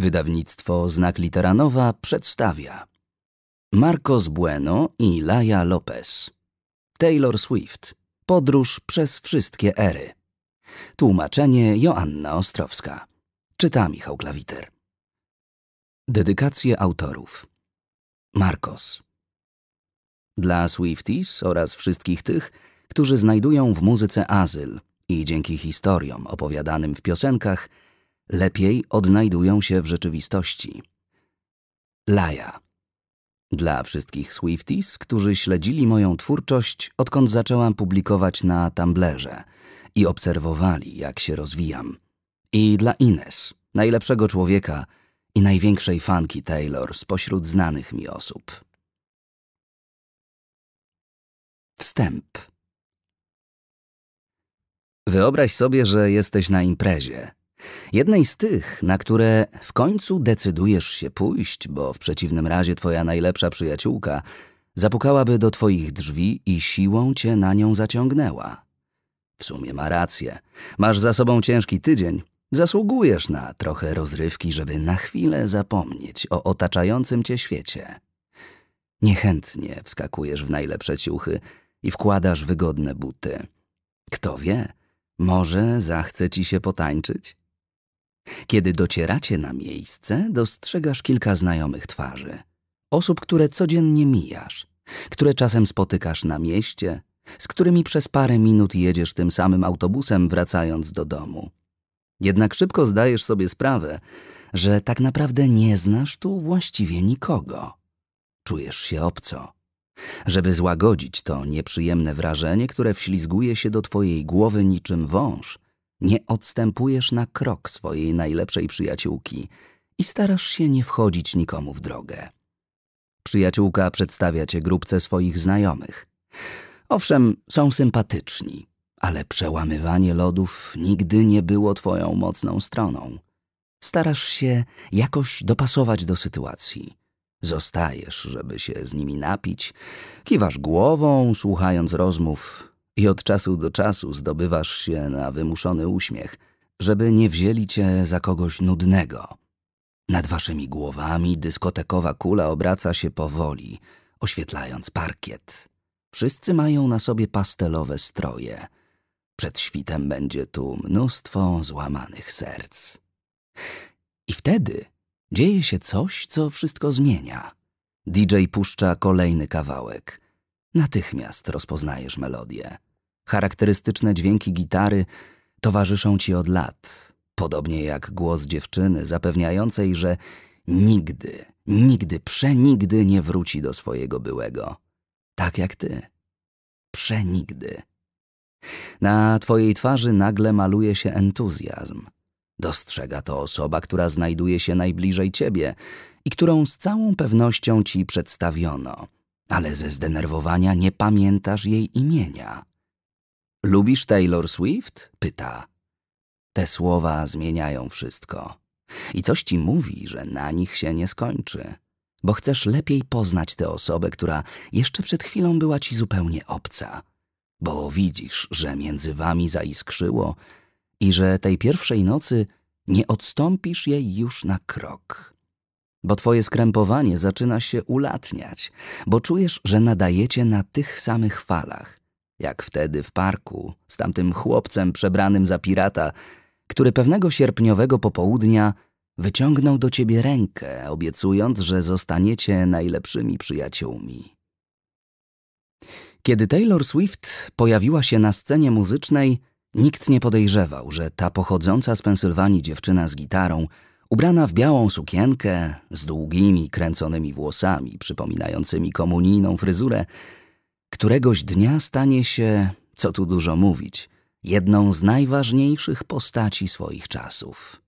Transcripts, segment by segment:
Wydawnictwo Znak Literanowa przedstawia Marcos Bueno i Laia Lopez Taylor Swift Podróż przez wszystkie ery Tłumaczenie Joanna Ostrowska Czyta Michał Klawiter Dedykacje autorów Marcos Dla Swifties oraz wszystkich tych, którzy znajdują w muzyce azyl i dzięki historiom opowiadanym w piosenkach – lepiej odnajdują się w rzeczywistości. Laja. Dla wszystkich Swifties, którzy śledzili moją twórczość, odkąd zaczęłam publikować na Tumblrze i obserwowali, jak się rozwijam. I dla Ines, najlepszego człowieka i największej fanki Taylor spośród znanych mi osób. Wstęp. Wyobraź sobie, że jesteś na imprezie Jednej z tych, na które w końcu decydujesz się pójść, bo w przeciwnym razie twoja najlepsza przyjaciółka zapukałaby do twoich drzwi i siłą cię na nią zaciągnęła. W sumie ma rację. Masz za sobą ciężki tydzień. Zasługujesz na trochę rozrywki, żeby na chwilę zapomnieć o otaczającym cię świecie. Niechętnie wskakujesz w najlepsze ciuchy i wkładasz wygodne buty. Kto wie, może zachce ci się potańczyć? Kiedy docieracie na miejsce, dostrzegasz kilka znajomych twarzy. Osób, które codziennie mijasz, które czasem spotykasz na mieście, z którymi przez parę minut jedziesz tym samym autobusem, wracając do domu. Jednak szybko zdajesz sobie sprawę, że tak naprawdę nie znasz tu właściwie nikogo. Czujesz się obco. Żeby złagodzić to nieprzyjemne wrażenie, które wślizguje się do twojej głowy niczym wąż – nie odstępujesz na krok swojej najlepszej przyjaciółki i starasz się nie wchodzić nikomu w drogę. Przyjaciółka przedstawia cię grupce swoich znajomych. Owszem, są sympatyczni, ale przełamywanie lodów nigdy nie było twoją mocną stroną. Starasz się jakoś dopasować do sytuacji. Zostajesz, żeby się z nimi napić, kiwasz głową, słuchając rozmów i od czasu do czasu zdobywasz się na wymuszony uśmiech, żeby nie wzięli cię za kogoś nudnego. Nad waszymi głowami dyskotekowa kula obraca się powoli, oświetlając parkiet. Wszyscy mają na sobie pastelowe stroje. Przed świtem będzie tu mnóstwo złamanych serc. I wtedy dzieje się coś, co wszystko zmienia. DJ puszcza kolejny kawałek. Natychmiast rozpoznajesz melodię. Charakterystyczne dźwięki gitary towarzyszą ci od lat, podobnie jak głos dziewczyny zapewniającej, że nigdy, nigdy, przenigdy nie wróci do swojego byłego. Tak jak ty. Przenigdy. Na twojej twarzy nagle maluje się entuzjazm. Dostrzega to osoba, która znajduje się najbliżej ciebie i którą z całą pewnością ci przedstawiono, ale ze zdenerwowania nie pamiętasz jej imienia. Lubisz Taylor Swift? pyta. Te słowa zmieniają wszystko. I coś ci mówi, że na nich się nie skończy, bo chcesz lepiej poznać tę osobę, która jeszcze przed chwilą była ci zupełnie obca, bo widzisz, że między wami zaiskrzyło i że tej pierwszej nocy nie odstąpisz jej już na krok. Bo twoje skrępowanie zaczyna się ulatniać, bo czujesz, że nadajecie na tych samych falach, jak wtedy w parku, z tamtym chłopcem przebranym za pirata, który pewnego sierpniowego popołudnia wyciągnął do ciebie rękę, obiecując, że zostaniecie najlepszymi przyjaciółmi. Kiedy Taylor Swift pojawiła się na scenie muzycznej, nikt nie podejrzewał, że ta pochodząca z Pensylwanii dziewczyna z gitarą, ubrana w białą sukienkę, z długimi, kręconymi włosami, przypominającymi komunijną fryzurę, Któregoś dnia stanie się, co tu dużo mówić, jedną z najważniejszych postaci swoich czasów.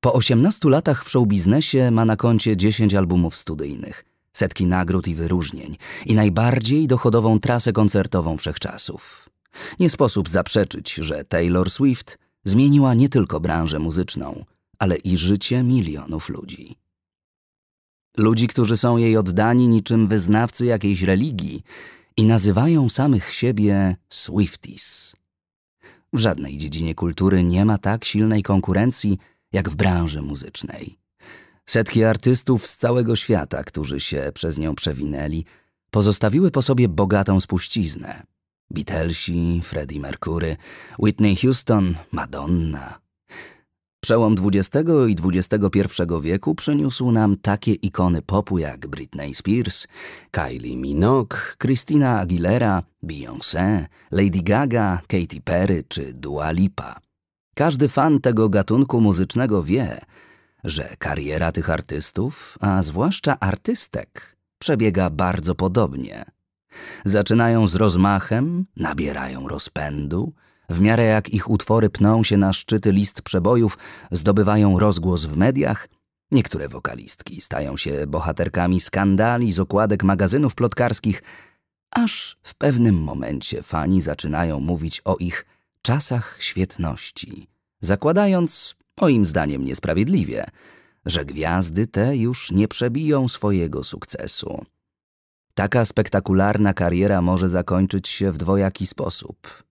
Po 18 latach w showbiznesie ma na koncie 10 albumów studyjnych, setki nagród i wyróżnień i najbardziej dochodową trasę koncertową wszechczasów. Nie sposób zaprzeczyć, że Taylor Swift zmieniła nie tylko branżę muzyczną, ale i życie milionów ludzi. Ludzi, którzy są jej oddani niczym wyznawcy jakiejś religii i nazywają samych siebie Swifties. W żadnej dziedzinie kultury nie ma tak silnej konkurencji jak w branży muzycznej. Setki artystów z całego świata, którzy się przez nią przewinęli, pozostawiły po sobie bogatą spuściznę. Beatlesi, Freddie Mercury, Whitney Houston, Madonna, Przełom XX i XXI wieku przyniósł nam takie ikony popu jak Britney Spears, Kylie Minogue, Christina Aguilera, Beyoncé, Lady Gaga, Katy Perry czy Dua Lipa. Każdy fan tego gatunku muzycznego wie, że kariera tych artystów, a zwłaszcza artystek, przebiega bardzo podobnie. Zaczynają z rozmachem, nabierają rozpędu – w miarę jak ich utwory pną się na szczyty list przebojów, zdobywają rozgłos w mediach, niektóre wokalistki stają się bohaterkami skandali z okładek magazynów plotkarskich, aż w pewnym momencie fani zaczynają mówić o ich czasach świetności, zakładając, moim zdaniem niesprawiedliwie, że gwiazdy te już nie przebiją swojego sukcesu. Taka spektakularna kariera może zakończyć się w dwojaki sposób.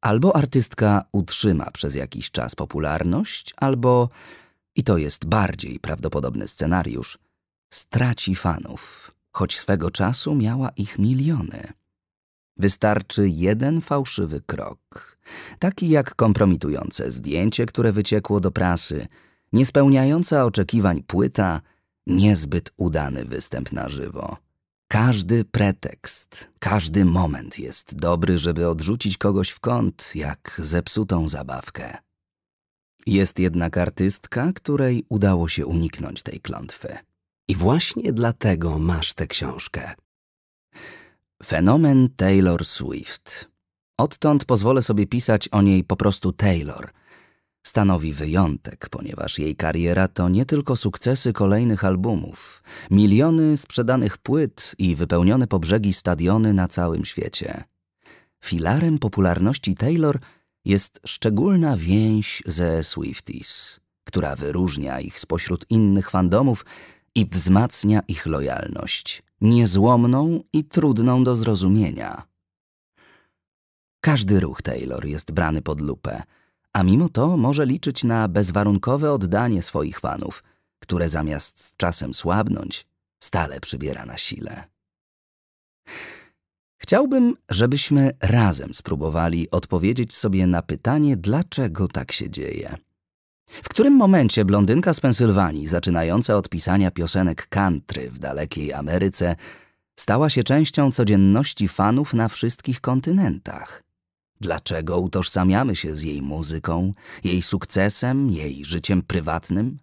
Albo artystka utrzyma przez jakiś czas popularność, albo, i to jest bardziej prawdopodobny scenariusz, straci fanów, choć swego czasu miała ich miliony. Wystarczy jeden fałszywy krok, taki jak kompromitujące zdjęcie, które wyciekło do prasy, niespełniająca oczekiwań płyta, niezbyt udany występ na żywo. Każdy pretekst, każdy moment jest dobry, żeby odrzucić kogoś w kąt, jak zepsutą zabawkę. Jest jednak artystka, której udało się uniknąć tej klątwy. I właśnie dlatego masz tę książkę. Fenomen Taylor Swift. Odtąd pozwolę sobie pisać o niej po prostu Taylor – Stanowi wyjątek, ponieważ jej kariera to nie tylko sukcesy kolejnych albumów, miliony sprzedanych płyt i wypełnione po brzegi stadiony na całym świecie. Filarem popularności Taylor jest szczególna więź ze Swifties, która wyróżnia ich spośród innych fandomów i wzmacnia ich lojalność, niezłomną i trudną do zrozumienia. Każdy ruch Taylor jest brany pod lupę – a mimo to może liczyć na bezwarunkowe oddanie swoich fanów, które zamiast z czasem słabnąć, stale przybiera na sile. Chciałbym, żebyśmy razem spróbowali odpowiedzieć sobie na pytanie, dlaczego tak się dzieje. W którym momencie blondynka z Pensylwanii, zaczynająca od pisania piosenek country w dalekiej Ameryce, stała się częścią codzienności fanów na wszystkich kontynentach? Dlaczego utożsamiamy się z jej muzyką, jej sukcesem, jej życiem prywatnym?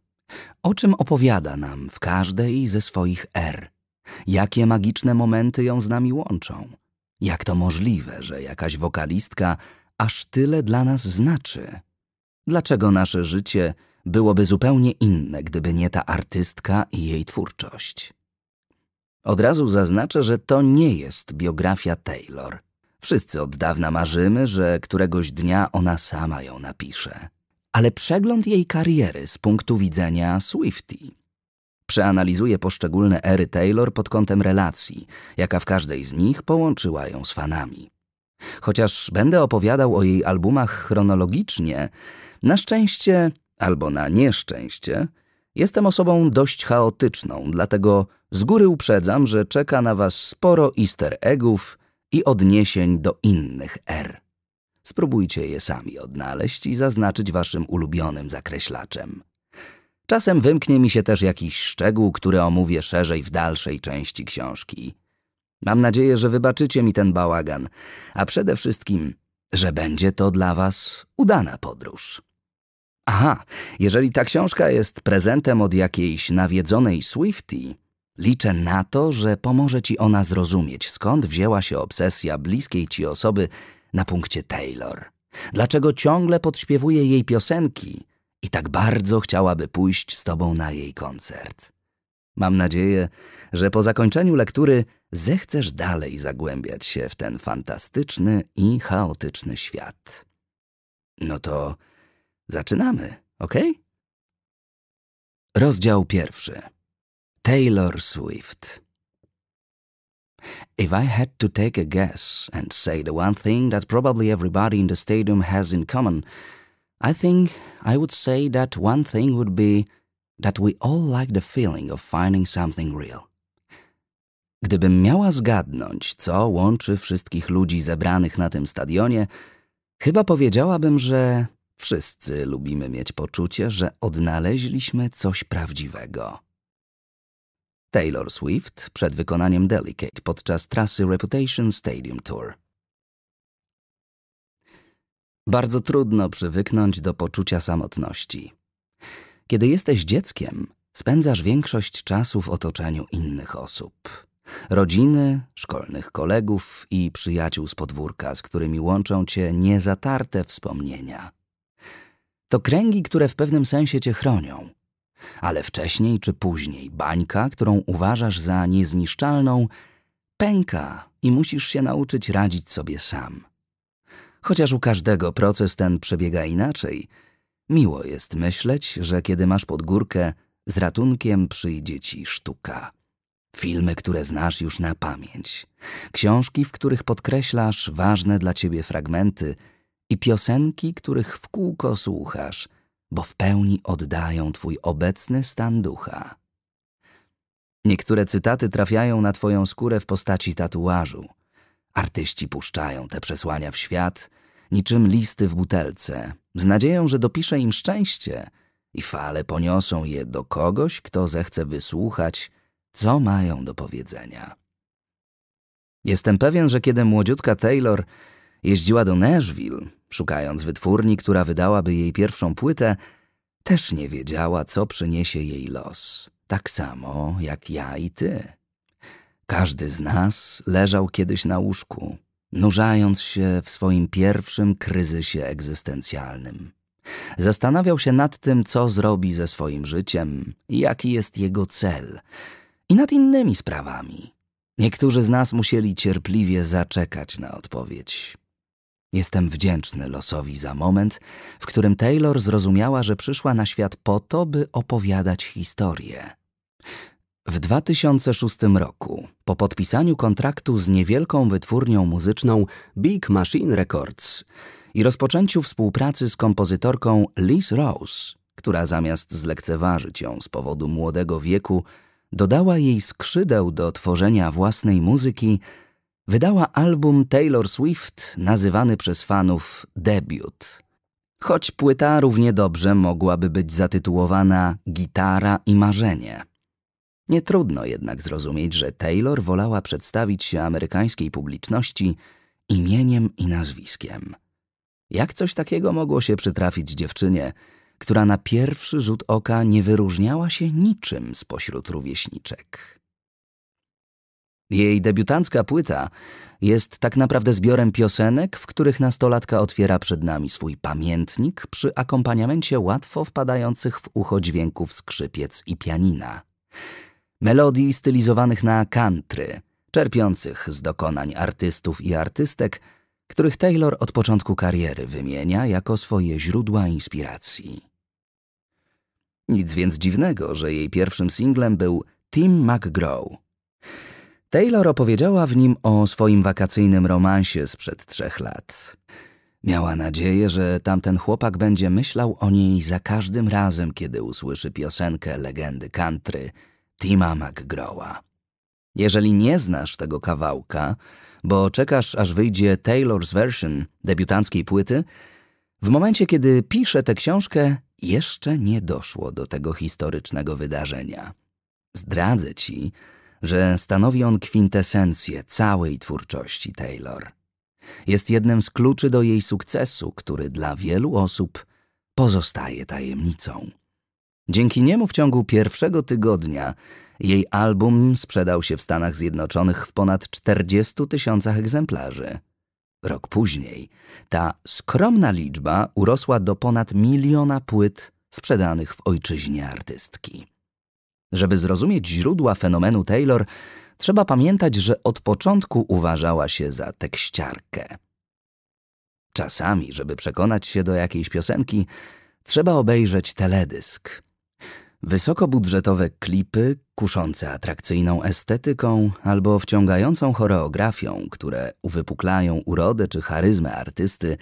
O czym opowiada nam w każdej ze swoich er? Jakie magiczne momenty ją z nami łączą? Jak to możliwe, że jakaś wokalistka aż tyle dla nas znaczy? Dlaczego nasze życie byłoby zupełnie inne, gdyby nie ta artystka i jej twórczość? Od razu zaznaczę, że to nie jest biografia Taylor – Wszyscy od dawna marzymy, że któregoś dnia ona sama ją napisze. Ale przegląd jej kariery z punktu widzenia Swifty. Przeanalizuje poszczególne ery Taylor pod kątem relacji, jaka w każdej z nich połączyła ją z fanami. Chociaż będę opowiadał o jej albumach chronologicznie, na szczęście albo na nieszczęście, jestem osobą dość chaotyczną, dlatego z góry uprzedzam, że czeka na Was sporo easter eggów i odniesień do innych R. Er. Spróbujcie je sami odnaleźć i zaznaczyć waszym ulubionym zakreślaczem. Czasem wymknie mi się też jakiś szczegół, który omówię szerzej w dalszej części książki. Mam nadzieję, że wybaczycie mi ten bałagan, a przede wszystkim, że będzie to dla was udana podróż. Aha, jeżeli ta książka jest prezentem od jakiejś nawiedzonej Swiftie, Liczę na to, że pomoże ci ona zrozumieć, skąd wzięła się obsesja bliskiej ci osoby na punkcie Taylor. Dlaczego ciągle podśpiewuje jej piosenki i tak bardzo chciałaby pójść z tobą na jej koncert. Mam nadzieję, że po zakończeniu lektury zechcesz dalej zagłębiać się w ten fantastyczny i chaotyczny świat. No to zaczynamy, ok? Rozdział pierwszy. Taylor Swift. If I had to take a guess and say the one thing that probably everybody in the stadium has in common, I think I would say that one thing would be that we all like the feeling of finding something real. Gdybym miała zgadnąć, co łączy wszystkich ludzi zebranych na tym stadionie, chyba powiedziałabym, że wszyscy lubimy mieć poczucie, że odnaleźliśmy coś prawdziwego. Taylor Swift przed wykonaniem Delicate podczas trasy Reputation Stadium Tour. Bardzo trudno przywyknąć do poczucia samotności. Kiedy jesteś dzieckiem, spędzasz większość czasu w otoczeniu innych osób. Rodziny, szkolnych kolegów i przyjaciół z podwórka, z którymi łączą cię niezatarte wspomnienia. To kręgi, które w pewnym sensie cię chronią, ale wcześniej czy później bańka, którą uważasz za niezniszczalną, pęka i musisz się nauczyć radzić sobie sam. Chociaż u każdego proces ten przebiega inaczej, miło jest myśleć, że kiedy masz pod górkę, z ratunkiem przyjdzie ci sztuka. Filmy, które znasz już na pamięć, książki, w których podkreślasz ważne dla ciebie fragmenty i piosenki, których w kółko słuchasz – bo w pełni oddają Twój obecny stan ducha. Niektóre cytaty trafiają na Twoją skórę w postaci tatuażu. Artyści puszczają te przesłania w świat, niczym listy w butelce, z nadzieją, że dopisze im szczęście i fale poniosą je do kogoś, kto zechce wysłuchać, co mają do powiedzenia. Jestem pewien, że kiedy młodziutka Taylor jeździła do Nashville, Szukając wytwórni, która wydałaby jej pierwszą płytę, też nie wiedziała, co przyniesie jej los. Tak samo jak ja i ty. Każdy z nas leżał kiedyś na łóżku, nurzając się w swoim pierwszym kryzysie egzystencjalnym. Zastanawiał się nad tym, co zrobi ze swoim życiem i jaki jest jego cel, i nad innymi sprawami. Niektórzy z nas musieli cierpliwie zaczekać na odpowiedź. Jestem wdzięczny losowi za moment, w którym Taylor zrozumiała, że przyszła na świat po to, by opowiadać historię. W 2006 roku, po podpisaniu kontraktu z niewielką wytwórnią muzyczną Big Machine Records i rozpoczęciu współpracy z kompozytorką Liz Rose, która zamiast zlekceważyć ją z powodu młodego wieku, dodała jej skrzydeł do tworzenia własnej muzyki, wydała album Taylor Swift nazywany przez fanów debiut. Choć płyta równie dobrze mogłaby być zatytułowana Gitara i marzenie. Nie trudno jednak zrozumieć, że Taylor wolała przedstawić się amerykańskiej publiczności imieniem i nazwiskiem. Jak coś takiego mogło się przytrafić dziewczynie, która na pierwszy rzut oka nie wyróżniała się niczym spośród rówieśniczek? Jej debiutancka płyta jest tak naprawdę zbiorem piosenek, w których nastolatka otwiera przed nami swój pamiętnik przy akompaniamencie łatwo wpadających w ucho dźwięków skrzypiec i pianina. Melodii stylizowanych na country, czerpiących z dokonań artystów i artystek, których Taylor od początku kariery wymienia jako swoje źródła inspiracji. Nic więc dziwnego, że jej pierwszym singlem był Tim McGraw. Taylor opowiedziała w nim o swoim wakacyjnym romansie sprzed trzech lat. Miała nadzieję, że tamten chłopak będzie myślał o niej za każdym razem, kiedy usłyszy piosenkę legendy country Tima McGrawa. Jeżeli nie znasz tego kawałka, bo czekasz aż wyjdzie Taylor's Version debiutanckiej płyty, w momencie kiedy piszę tę książkę, jeszcze nie doszło do tego historycznego wydarzenia. Zdradzę ci, że stanowi on kwintesencję całej twórczości Taylor. Jest jednym z kluczy do jej sukcesu, który dla wielu osób pozostaje tajemnicą. Dzięki niemu w ciągu pierwszego tygodnia jej album sprzedał się w Stanach Zjednoczonych w ponad 40 tysiącach egzemplarzy. Rok później ta skromna liczba urosła do ponad miliona płyt sprzedanych w ojczyźnie artystki. Żeby zrozumieć źródła fenomenu Taylor, trzeba pamiętać, że od początku uważała się za tekściarkę. Czasami, żeby przekonać się do jakiejś piosenki, trzeba obejrzeć teledysk. Wysokobudżetowe klipy, kuszące atrakcyjną estetyką albo wciągającą choreografią, które uwypuklają urodę czy charyzmę artysty,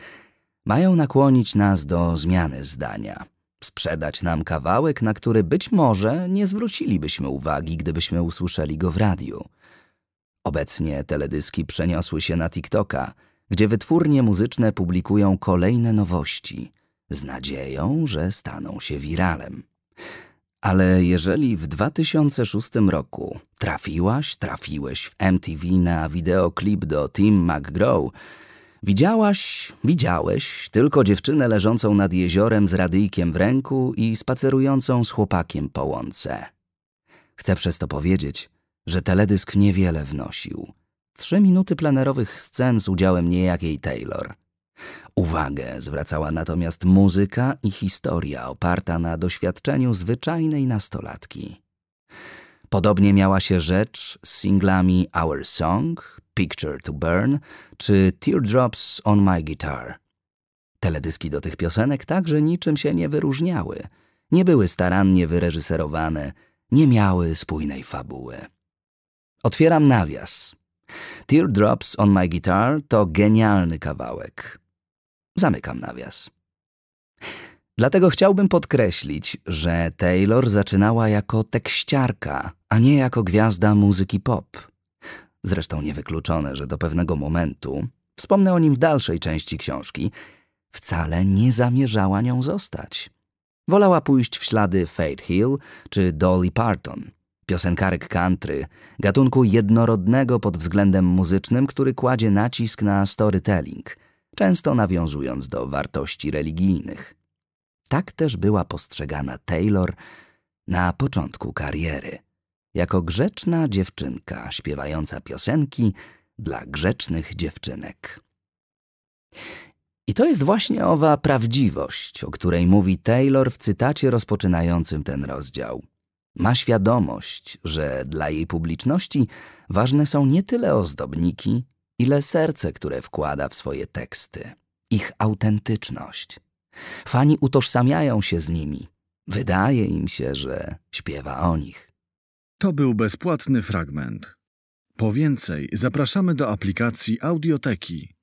mają nakłonić nas do zmiany zdania sprzedać nam kawałek, na który być może nie zwrócilibyśmy uwagi, gdybyśmy usłyszeli go w radiu. Obecnie teledyski przeniosły się na TikToka, gdzie wytwórnie muzyczne publikują kolejne nowości, z nadzieją, że staną się wiralem. Ale jeżeli w 2006 roku trafiłaś, trafiłeś w MTV na wideoklip do Tim McGraw, Widziałaś, widziałeś tylko dziewczynę leżącą nad jeziorem z radyjkiem w ręku i spacerującą z chłopakiem po łące. Chcę przez to powiedzieć, że teledysk niewiele wnosił. Trzy minuty plenerowych scen z udziałem niejakiej Taylor. Uwagę zwracała natomiast muzyka i historia oparta na doświadczeniu zwyczajnej nastolatki. Podobnie miała się rzecz z singlami Our Song Picture to Burn czy Teardrops on My Guitar. Teledyski do tych piosenek także niczym się nie wyróżniały. Nie były starannie wyreżyserowane, nie miały spójnej fabuły. Otwieram nawias. Teardrops on My Guitar to genialny kawałek. Zamykam nawias. Dlatego chciałbym podkreślić, że Taylor zaczynała jako tekściarka, a nie jako gwiazda muzyki pop zresztą niewykluczone, że do pewnego momentu, wspomnę o nim w dalszej części książki, wcale nie zamierzała nią zostać. Wolała pójść w ślady Fate Hill czy Dolly Parton, piosenkarek country, gatunku jednorodnego pod względem muzycznym, który kładzie nacisk na storytelling, często nawiązując do wartości religijnych. Tak też była postrzegana Taylor na początku kariery jako grzeczna dziewczynka śpiewająca piosenki dla grzecznych dziewczynek. I to jest właśnie owa prawdziwość, o której mówi Taylor w cytacie rozpoczynającym ten rozdział. Ma świadomość, że dla jej publiczności ważne są nie tyle ozdobniki, ile serce, które wkłada w swoje teksty, ich autentyczność. Fani utożsamiają się z nimi. Wydaje im się, że śpiewa o nich. To był bezpłatny fragment. Po więcej zapraszamy do aplikacji Audioteki.